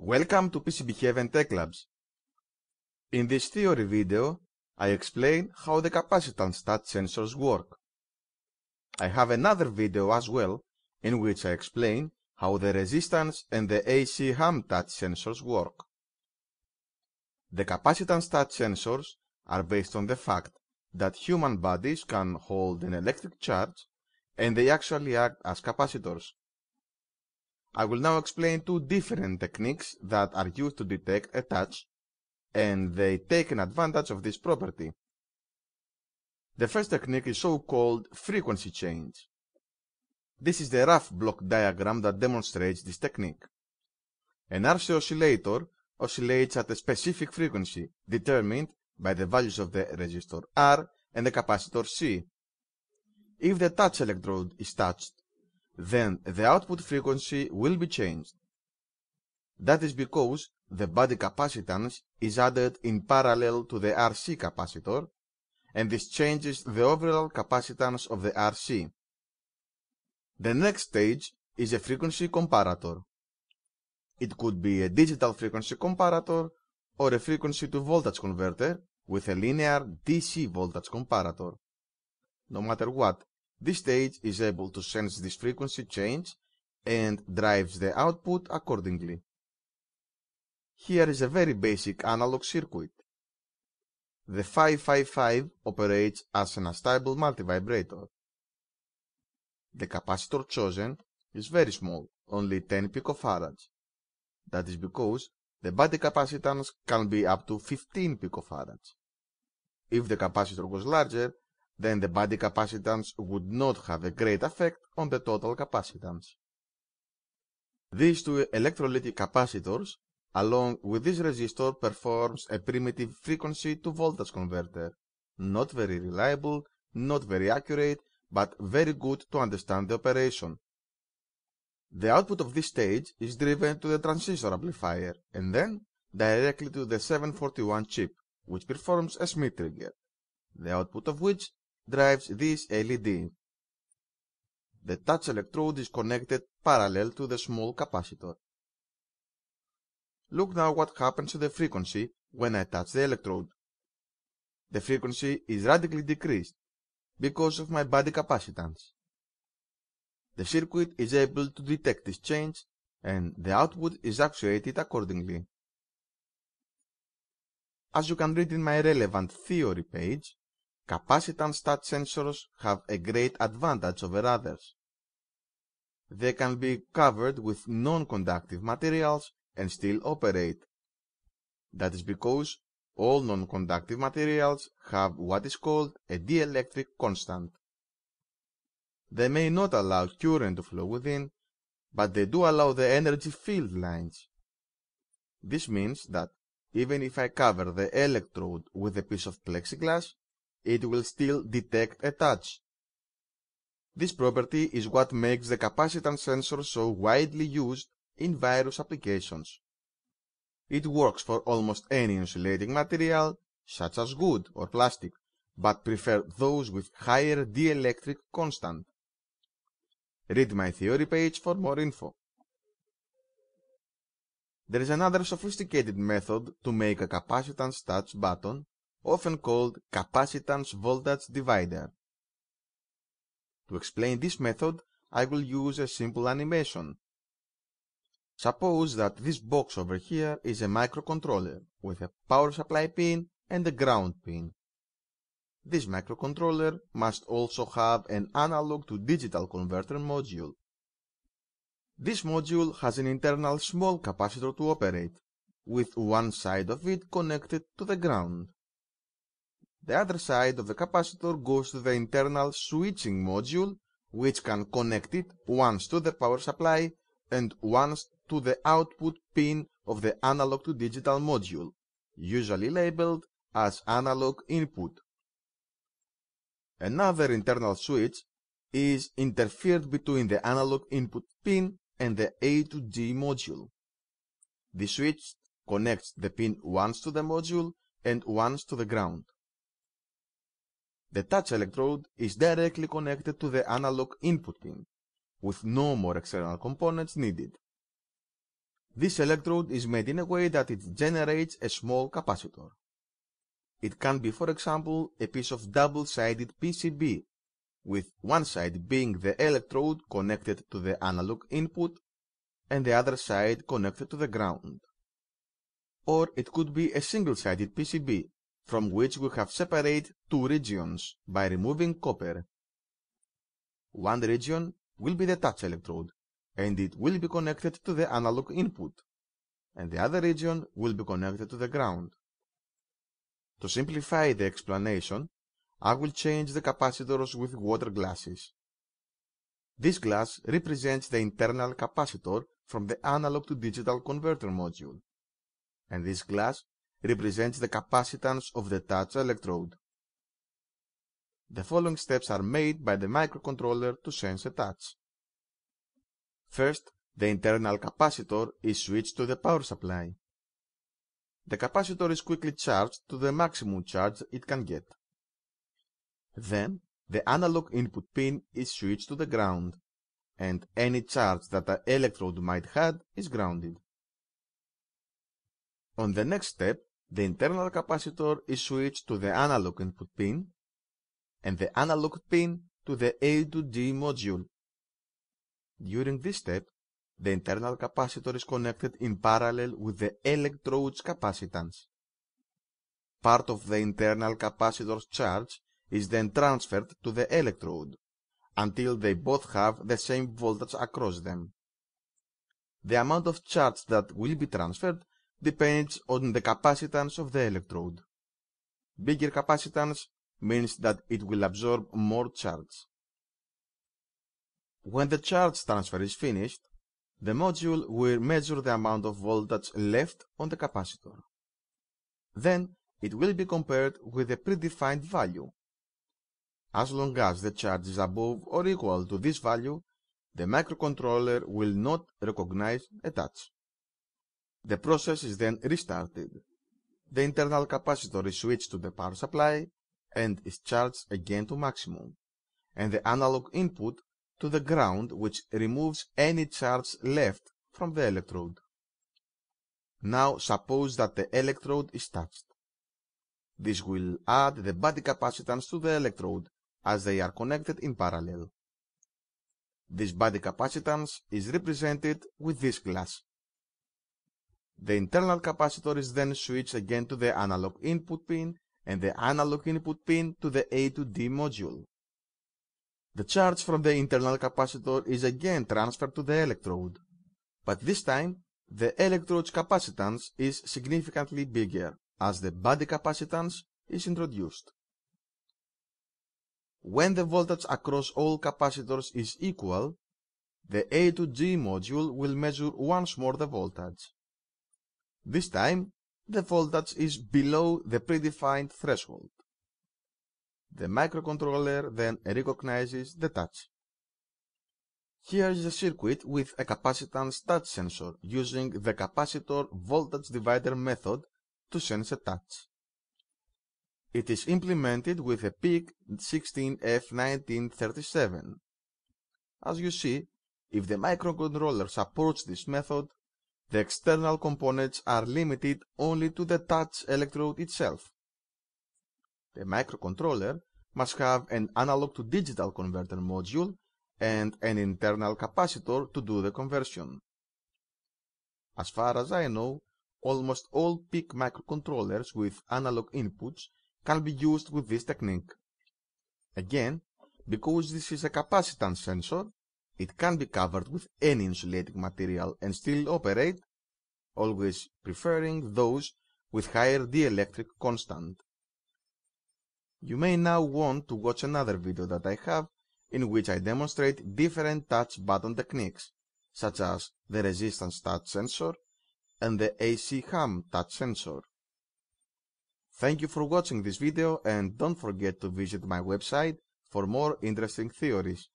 Welcome to PCB Heaven Tech Labs. In this theory video, I explain how the capacitance touch sensors work. I have another video as well, in which I explain how the resistance and the AC ham touch sensors work. The capacitance touch sensors are based on the fact that human bodies can hold an electric charge and they actually act as capacitors. I will now explain two different techniques that are used to detect a touch, and they take an advantage of this property. The first technique is so-called frequency change. This is the rough block diagram that demonstrates this technique. An RC oscillator oscillates at a specific frequency determined by the values of the resistor R and the capacitor C. If the touch electrode is touched then the output frequency will be changed. That is because the body capacitance is added in parallel to the RC capacitor, and this changes the overall capacitance of the RC. The next stage is a frequency comparator. It could be a digital frequency comparator or a frequency to voltage converter with a linear DC voltage comparator. No matter what, this stage is able to sense this frequency change and drives the output accordingly. Here is a very basic analog circuit. The 555 operates as an unstable multivibrator. The capacitor chosen is very small, only 10 picofarads. That is because the body capacitance can be up to 15 picofarads. If the capacitor was larger, then the body capacitance would not have a great effect on the total capacitance. These two electrolytic capacitors, along with this resistor, performs a primitive frequency to voltage converter. Not very reliable, not very accurate, but very good to understand the operation. The output of this stage is driven to the transistor amplifier and then directly to the 741 chip, which performs a Smith trigger, the output of which drives this LED. The touch electrode is connected parallel to the small capacitor. Look now what happens to the frequency when I touch the electrode. The frequency is radically decreased because of my body capacitance. The circuit is able to detect this change and the output is actuated accordingly. As you can read in my relevant theory page, capacitance touch sensors have a great advantage over others. They can be covered with non-conductive materials and still operate. That is because all non-conductive materials have what is called a dielectric constant. They may not allow current to flow within, but they do allow the energy field lines. This means that even if I cover the electrode with a piece of plexiglass, it will still detect a touch. This property is what makes the capacitance sensor so widely used in various applications. It works for almost any insulating material, such as wood or plastic, but prefer those with higher dielectric constant. Read my theory page for more info. There is another sophisticated method to make a capacitance touch button often called capacitance voltage divider. To explain this method, I will use a simple animation. Suppose that this box over here is a microcontroller with a power supply pin and a ground pin. This microcontroller must also have an analog to digital converter module. This module has an internal small capacitor to operate, with one side of it connected to the ground. The other side of the capacitor goes to the internal switching module, which can connect it once to the power supply and once to the output pin of the analog to digital module, usually labeled as analog input. Another internal switch is interfered between the analog input pin and the A to G module. The switch connects the pin once to the module and once to the ground. The touch electrode is directly connected to the analog input pin, with no more external components needed. This electrode is made in a way that it generates a small capacitor. It can be, for example, a piece of double-sided PCB, with one side being the electrode connected to the analog input and the other side connected to the ground. Or it could be a single-sided PCB, from which we have separated two regions by removing copper. One region will be the touch electrode, and it will be connected to the analog input, and the other region will be connected to the ground. To simplify the explanation, I will change the capacitors with water glasses. This glass represents the internal capacitor from the analog to digital converter module, and this glass represents the capacitance of the touch electrode. The following steps are made by the microcontroller to sense a touch. First, the internal capacitor is switched to the power supply. The capacitor is quickly charged to the maximum charge it can get. Then, the analog input pin is switched to the ground, and any charge that the electrode might have is grounded. On the next step, the internal capacitor is switched to the analog input pin and the analog pin to the A to D module. During this step, the internal capacitor is connected in parallel with the electrode's capacitance. Part of the internal capacitor's charge is then transferred to the electrode until they both have the same voltage across them. The amount of charge that will be transferred depends on the capacitance of the electrode. Bigger capacitance means that it will absorb more charge. When the charge transfer is finished, the module will measure the amount of voltage left on the capacitor. Then it will be compared with a predefined value. As long as the charge is above or equal to this value, the microcontroller will not recognize a touch. The process is then restarted. The internal capacitor is switched to the power supply and is charged again to maximum, and the analog input to the ground which removes any charge left from the electrode. Now suppose that the electrode is touched. This will add the body capacitance to the electrode as they are connected in parallel. This body capacitance is represented with this glass. The internal capacitor is then switched again to the analog input pin and the analog input pin to the A to D module. The charge from the internal capacitor is again transferred to the electrode, but this time the electrode's capacitance is significantly bigger as the body capacitance is introduced. When the voltage across all capacitors is equal, the A to G module will measure once more the voltage. This time, the voltage is below the predefined threshold. The microcontroller then recognizes the touch. Here is a circuit with a capacitance touch sensor using the capacitor voltage divider method to sense a touch. It is implemented with a PIC 16F1937. As you see, if the microcontroller supports this method, the external components are limited only to the touch electrode itself. The microcontroller must have an analog to digital converter module and an internal capacitor to do the conversion. As far as I know, almost all PIC microcontrollers with analog inputs can be used with this technique. Again, because this is a capacitance sensor, it can be covered with any insulating material and still operate, always preferring those with higher dielectric constant. You may now want to watch another video that I have in which I demonstrate different touch button techniques, such as the resistance touch sensor and the AC ham touch sensor. Thank you for watching this video and don't forget to visit my website for more interesting theories.